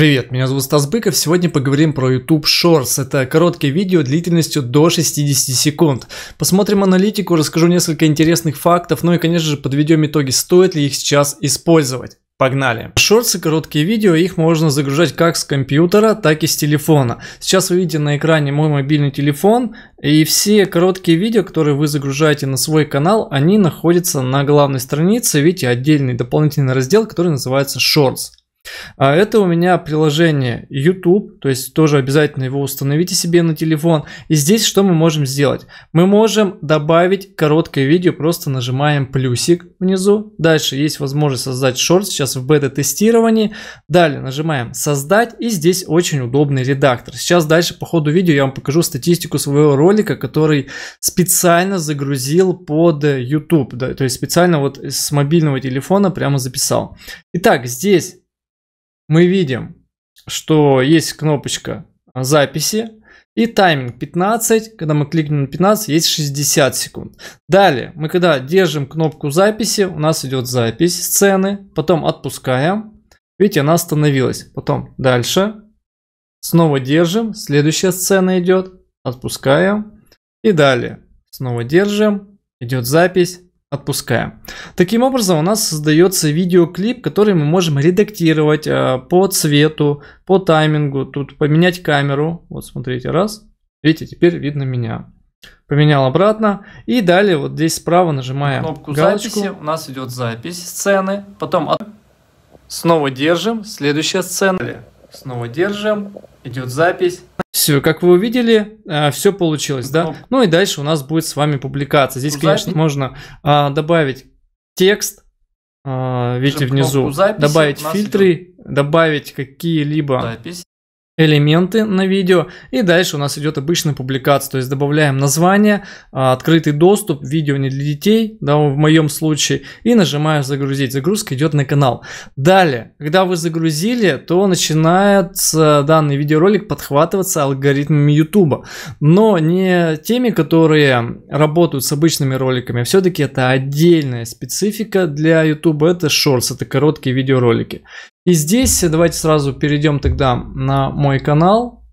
Привет, меня зовут Стас Быков. Сегодня поговорим про YouTube Shorts. Это короткие видео длительностью до 60 секунд. Посмотрим аналитику, расскажу несколько интересных фактов, ну и, конечно же, подведем итоги, стоит ли их сейчас использовать. Погнали. Шорты, короткие видео, их можно загружать как с компьютера, так и с телефона. Сейчас вы видите на экране мой мобильный телефон, и все короткие видео, которые вы загружаете на свой канал, они находятся на главной странице, видите, отдельный дополнительный раздел, который называется Shorts. А это у меня приложение YouTube, то есть тоже обязательно его установите себе на телефон. И здесь что мы можем сделать? Мы можем добавить короткое видео, просто нажимаем плюсик внизу. Дальше есть возможность создать шорт, сейчас в бета-тестировании. Далее нажимаем создать и здесь очень удобный редактор. Сейчас дальше по ходу видео я вам покажу статистику своего ролика, который специально загрузил под YouTube. Да, то есть специально вот с мобильного телефона прямо записал. Итак, здесь мы видим, что есть кнопочка записи и тайминг 15, когда мы кликнем на 15, есть 60 секунд. Далее, мы когда держим кнопку записи, у нас идет запись сцены, потом отпускаем, видите, она остановилась, потом дальше, снова держим, следующая сцена идет, отпускаем и далее, снова держим, идет запись, отпускаем. Таким образом у нас создается видеоклип, который мы можем редактировать э, по цвету, по таймингу, тут поменять камеру. Вот смотрите, раз. Видите, теперь видно меня. Поменял обратно. И далее вот здесь справа нажимаем кнопку галочку. записи. У нас идет запись сцены. Потом от... снова держим. Следующая сцена снова держим, идет запись. Все, как вы увидели, э, все получилось, да? Ну. ну и дальше у нас будет с вами публикация. Здесь, конечно, можно а, добавить текст, а, видите внизу, добавить фильтры, добавить какие-либо элементы на видео. И дальше у нас идет обычная публикация. То есть добавляем название, а, открытый доступ, видео не для детей, да, в моем случае. И нажимаю загрузить. Загрузка идет на канал. Далее, когда вы загрузили, то начинает данный видеоролик подхватываться алгоритмами YouTube. Но не теми, которые работают с обычными роликами. Все-таки это отдельная специфика для YouTube. Это шорс, это короткие видеоролики. И здесь давайте сразу перейдем тогда на мой канал.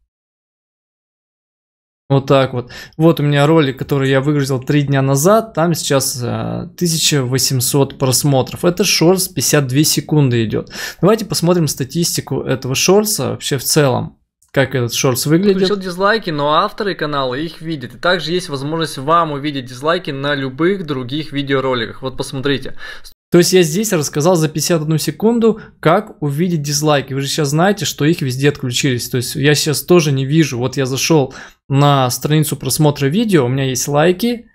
Вот так вот. Вот у меня ролик, который я выгрузил 3 дня назад. Там сейчас 1800 э, просмотров. Это шорс 52 секунды идет. Давайте посмотрим статистику этого шорса вообще в целом как этот Шорс выглядит. Включил дизлайки, но авторы канала их видят. И также есть возможность вам увидеть дизлайки на любых других видеороликах. Вот посмотрите. То есть я здесь рассказал за 51 секунду, как увидеть дизлайки. Вы же сейчас знаете, что их везде отключились. То есть я сейчас тоже не вижу. Вот я зашел на страницу просмотра видео, у меня есть лайки,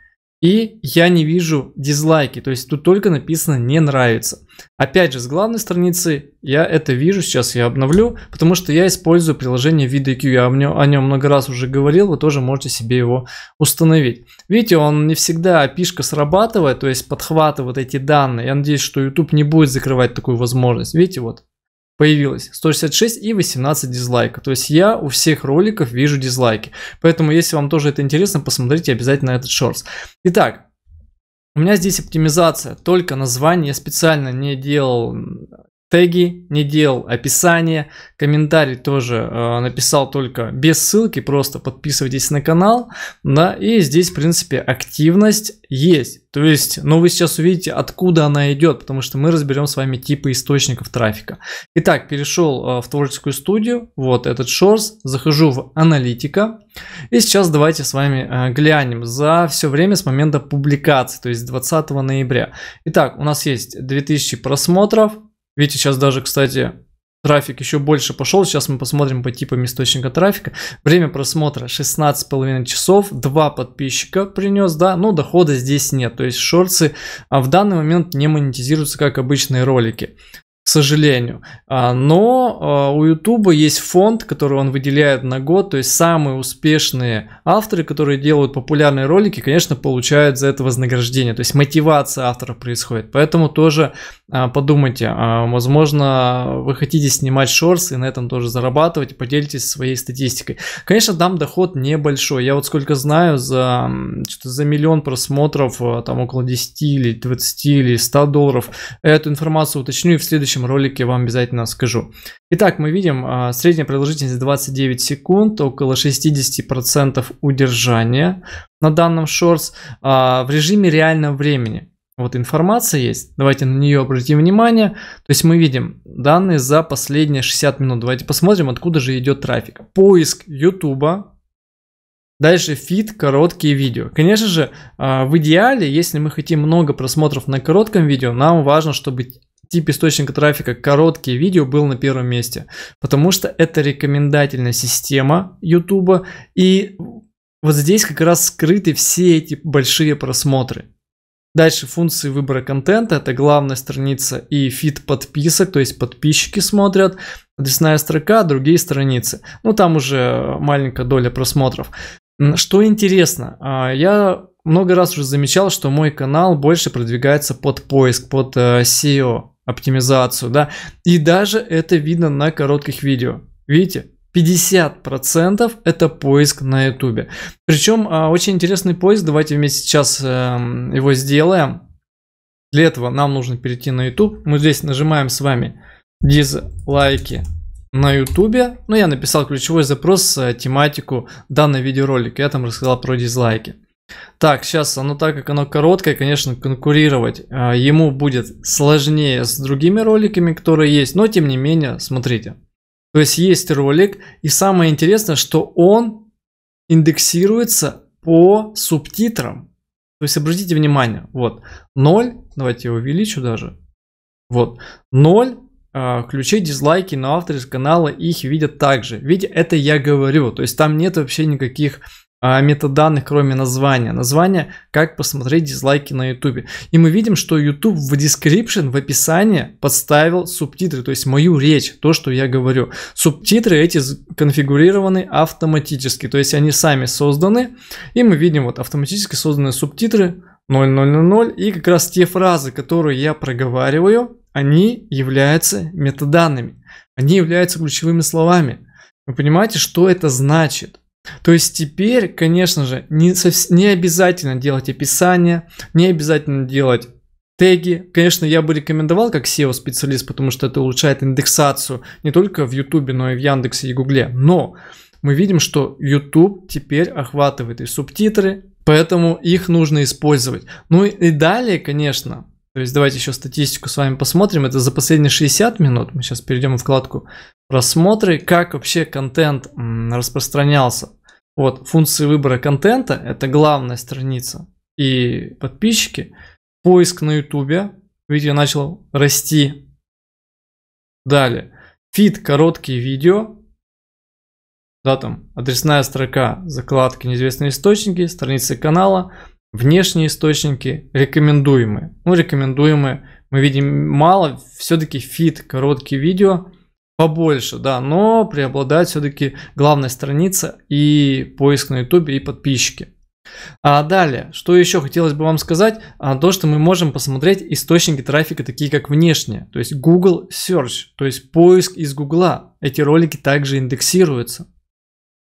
и я не вижу дизлайки, то есть тут только написано «не нравится». Опять же, с главной страницы я это вижу, сейчас я обновлю, потому что я использую приложение VDQ, я о нем, о нем много раз уже говорил, вы тоже можете себе его установить. Видите, он не всегда пишка срабатывает, то есть подхватывает эти данные. Я надеюсь, что YouTube не будет закрывать такую возможность. Видите, вот появилось 166 и 18 дизлайка. То есть я у всех роликов вижу дизлайки. Поэтому, если вам тоже это интересно, посмотрите обязательно этот шорс. Итак, у меня здесь оптимизация, только название я специально не делал теги не делал, описание, комментарий тоже э, написал только без ссылки, просто подписывайтесь на канал, да, и здесь, в принципе, активность есть, то есть, но ну, вы сейчас увидите, откуда она идет, потому что мы разберем с вами типы источников трафика. Итак, перешел э, в творческую студию, вот этот шорс, захожу в аналитика, и сейчас давайте с вами э, глянем за все время с момента публикации, то есть 20 ноября. Итак, у нас есть 2000 просмотров, Видите, сейчас даже, кстати, трафик еще больше пошел. Сейчас мы посмотрим по типам источника трафика. Время просмотра 16,5 часов, два подписчика принес, да, но дохода здесь нет. То есть шорты а в данный момент не монетизируются, как обычные ролики сожалению. А, но а, у YouTube есть фонд, который он выделяет на год, то есть самые успешные авторы, которые делают популярные ролики, конечно, получают за это вознаграждение, то есть мотивация авторов происходит. Поэтому тоже а, подумайте, возможно, вы хотите снимать шорс и на этом тоже зарабатывать, поделитесь своей статистикой. Конечно, там доход небольшой, я вот сколько знаю, за, за миллион просмотров, там около 10 или 20 или 100 долларов, эту информацию уточню и в следующем следующем ролике вам обязательно скажу. Итак, мы видим а, средняя продолжительность 29 секунд, около 60% удержания на данном шортс а, в режиме реального времени. Вот информация есть, давайте на нее обратим внимание. То есть мы видим данные за последние 60 минут. Давайте посмотрим, откуда же идет трафик. Поиск YouTube, Дальше фид, короткие видео. Конечно же, а, в идеале, если мы хотим много просмотров на коротком видео, нам важно, чтобы тип источника трафика короткие видео был на первом месте, потому что это рекомендательная система YouTube, и вот здесь как раз скрыты все эти большие просмотры. Дальше функции выбора контента, это главная страница и фид подписок, то есть подписчики смотрят, адресная строка, другие страницы. Ну там уже маленькая доля просмотров. Что интересно, а, я много раз уже замечал, что мой канал больше продвигается под поиск, под э, SEO оптимизацию, да. И даже это видно на коротких видео. Видите? 50% это поиск на YouTube. Причем а, очень интересный поиск, давайте вместе сейчас эм, его сделаем. Для этого нам нужно перейти на YouTube. Мы здесь нажимаем с вами дизлайки на YouTube. Ну, я написал ключевой запрос, э, тематику данного видеоролика. Я там рассказал про дизлайки. Так, сейчас оно так как оно короткое, конечно, конкурировать э, ему будет сложнее с другими роликами, которые есть, но тем не менее, смотрите. То есть есть ролик, и самое интересное, что он индексируется по субтитрам. То есть обратите внимание, вот 0, давайте я увеличу даже, вот 0 э, ключей дизлайки на авторе канала их видят также. Видите, это я говорю, то есть там нет вообще никаких а, метаданных, кроме названия. Название «Как посмотреть дизлайки на YouTube». И мы видим, что YouTube в description, в описании подставил субтитры, то есть мою речь, то, что я говорю. Субтитры эти конфигурированы автоматически, то есть они сами созданы. И мы видим вот автоматически созданные субтитры 0000 и как раз те фразы, которые я проговариваю, они являются метаданными. Они являются ключевыми словами. Вы понимаете, что это значит? То есть теперь, конечно же, не, не обязательно делать описание, не обязательно делать теги. Конечно, я бы рекомендовал как SEO-специалист, потому что это улучшает индексацию не только в YouTube, но и в Яндексе и Гугле. Но мы видим, что YouTube теперь охватывает и субтитры, поэтому их нужно использовать. Ну и далее, конечно, то есть давайте еще статистику с вами посмотрим. Это за последние 60 минут. Мы сейчас перейдем в вкладку просмотры, как вообще контент распространялся. Вот функции выбора контента – это главная страница. И подписчики. Поиск на YouTube. Видео начал расти. Далее. Фид, короткие видео. Да, там адресная строка, закладки, неизвестные источники, страницы канала – Внешние источники рекомендуемые. Ну, рекомендуемые. Мы видим мало, все-таки фит, короткие видео побольше, да, но преобладает все-таки главная страница и поиск на YouTube и подписчики. А далее, что еще хотелось бы вам сказать, а, то, что мы можем посмотреть источники трафика, такие как внешние, то есть Google Search, то есть поиск из Google. Эти ролики также индексируются.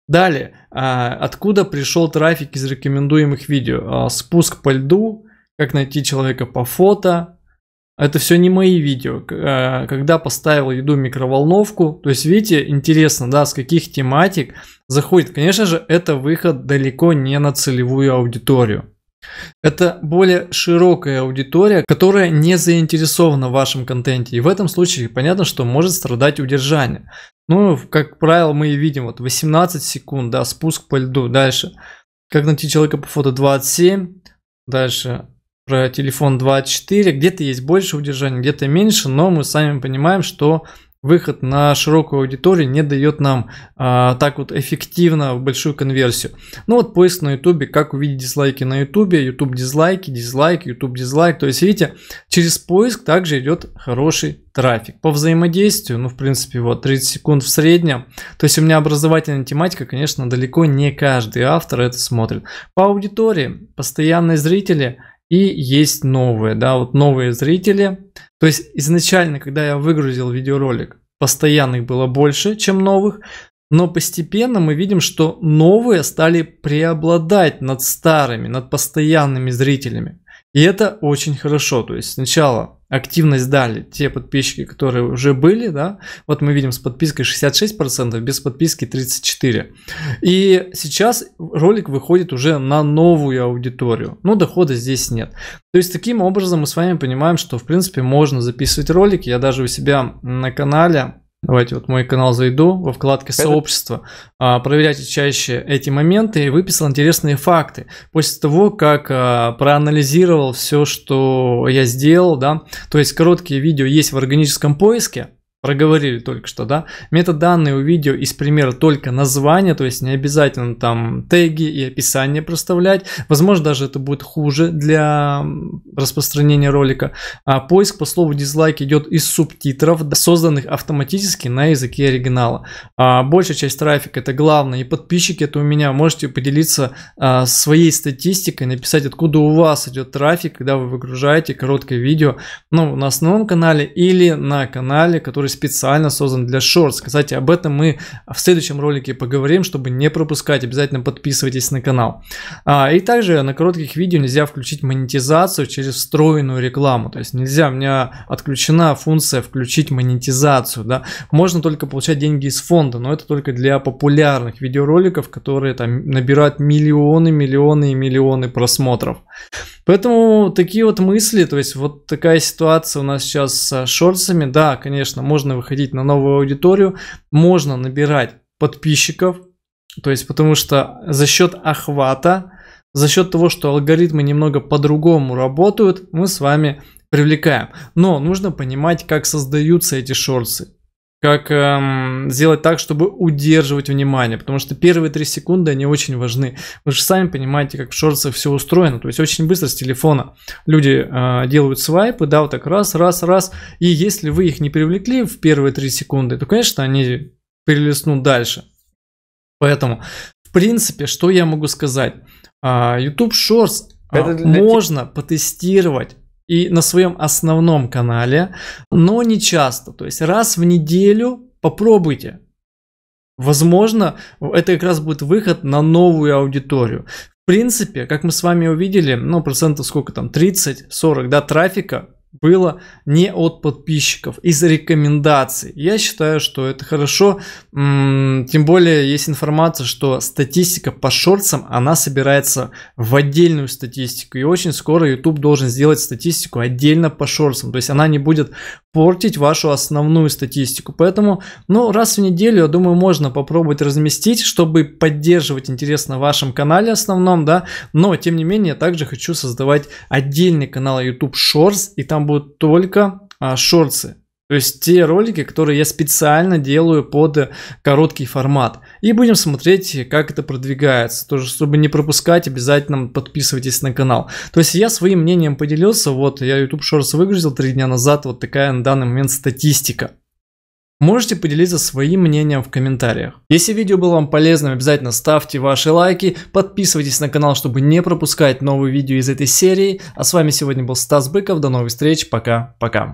Далее, а, откуда пришел трафик из рекомендуемых видео? А, спуск по льду, как найти человека по фото. Это все не мои видео. А, когда поставил еду в микроволновку, то есть видите, интересно, да, с каких тематик заходит. Конечно же, это выход далеко не на целевую аудиторию. Это более широкая аудитория, которая не заинтересована в вашем контенте. И в этом случае понятно, что может страдать удержание. Ну, как правило, мы видим, вот 18 секунд, да, спуск по льду. Дальше, как найти человека по фото 27, дальше про телефон 24, где-то есть больше удержания, где-то меньше, но мы сами понимаем, что выход на широкую аудиторию не дает нам а, так вот эффективно большую конверсию. Ну вот поиск на ютубе как увидеть дизлайки на ютубе ютуб дизлайки, дизлайк, ютуб дизлайк. То есть видите, через поиск также идет хороший трафик. По взаимодействию, ну в принципе вот 30 секунд в среднем. То есть у меня образовательная тематика, конечно, далеко не каждый автор это смотрит. По аудитории, постоянные зрители – и есть новые, да, вот новые зрители. То есть изначально, когда я выгрузил видеоролик, постоянных было больше, чем новых, но постепенно мы видим, что новые стали преобладать над старыми, над постоянными зрителями. И это очень хорошо. То есть сначала активность дали те подписчики, которые уже были, да, вот мы видим с подпиской 66%, без подписки 34%. И сейчас ролик выходит уже на новую аудиторию, но дохода здесь нет. То есть таким образом мы с вами понимаем, что в принципе можно записывать ролики. я даже у себя на канале Давайте вот мой канал зайду во вкладке сообщества, А, проверяйте чаще эти моменты и выписал интересные факты. После того, как а, проанализировал все, что я сделал, да, то есть короткие видео есть в органическом поиске, проговорили только что, да, метаданные у видео из примера только название, то есть не обязательно там теги и описание проставлять, возможно даже это будет хуже для распространения ролика, а поиск по слову дизлайк идет из субтитров, созданных автоматически на языке оригинала, а большая часть трафика это главное, и подписчики это у меня, можете поделиться а, своей статистикой, написать откуда у вас идет трафик, когда вы выгружаете короткое видео, ну, на основном канале или на канале, который специально создан для шортс. Кстати, об этом мы в следующем ролике поговорим, чтобы не пропускать. Обязательно подписывайтесь на канал. А, и также на коротких видео нельзя включить монетизацию через встроенную рекламу. То есть нельзя, у меня отключена функция включить монетизацию. Да? Можно только получать деньги из фонда, но это только для популярных видеороликов, которые там набирают миллионы, миллионы и миллионы просмотров. Поэтому такие вот мысли, то есть вот такая ситуация у нас сейчас с шортсами, Да, конечно, можно можно выходить на новую аудиторию, можно набирать подписчиков, то есть потому что за счет охвата, за счет того, что алгоритмы немного по-другому работают, мы с вами привлекаем. Но нужно понимать, как создаются эти шорты, как эм, сделать так, чтобы удерживать внимание, потому что первые три секунды, они очень важны. Вы же сами понимаете, как в шорцах все устроено, то есть очень быстро с телефона люди э, делают свайпы, да, вот так раз, раз, раз, и если вы их не привлекли в первые три секунды, то, конечно, они перелистнут дальше. Поэтому, в принципе, что я могу сказать? А, YouTube Shorts а, это для... можно потестировать и на своем основном канале, но не часто. То есть раз в неделю попробуйте. Возможно, это как раз будет выход на новую аудиторию. В принципе, как мы с вами увидели, ну, процентов сколько там, 30-40, да, трафика было не от подписчиков, из рекомендаций. Я считаю, что это хорошо, тем более есть информация, что статистика по шорцам, она собирается в отдельную статистику, и очень скоро YouTube должен сделать статистику отдельно по шорцам, то есть она не будет портить вашу основную статистику. Поэтому, ну, раз в неделю, я думаю, можно попробовать разместить, чтобы поддерживать интерес на вашем канале основном, да, но, тем не менее, я также хочу создавать отдельный канал YouTube Shorts, и там будут только а, шорцы. То есть те ролики, которые я специально делаю под э, короткий формат. И будем смотреть, как это продвигается. Тоже, чтобы не пропускать, обязательно подписывайтесь на канал. То есть я своим мнением поделился. Вот я YouTube Shorts выгрузил три дня назад. Вот такая на данный момент статистика. Можете поделиться своим мнением в комментариях. Если видео было вам полезным, обязательно ставьте ваши лайки, подписывайтесь на канал, чтобы не пропускать новые видео из этой серии. А с вами сегодня был Стас Быков, до новых встреч, пока-пока.